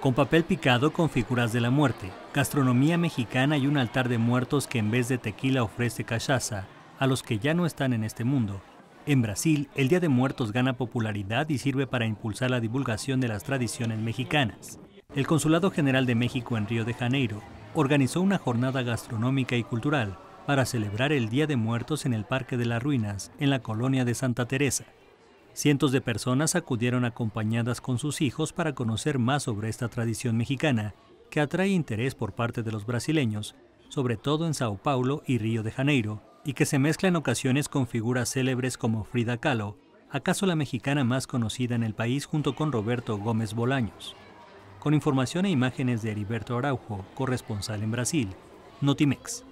con papel picado con figuras de la muerte, gastronomía mexicana y un altar de muertos que en vez de tequila ofrece cachaza a los que ya no están en este mundo. En Brasil, el Día de Muertos gana popularidad y sirve para impulsar la divulgación de las tradiciones mexicanas. El Consulado General de México en Río de Janeiro organizó una jornada gastronómica y cultural para celebrar el Día de Muertos en el Parque de las Ruinas, en la colonia de Santa Teresa. Cientos de personas acudieron acompañadas con sus hijos para conocer más sobre esta tradición mexicana, que atrae interés por parte de los brasileños, sobre todo en Sao Paulo y Río de Janeiro, y que se mezcla en ocasiones con figuras célebres como Frida Kahlo, acaso la mexicana más conocida en el país junto con Roberto Gómez Bolaños. Con información e imágenes de Heriberto Araujo, corresponsal en Brasil, Notimex.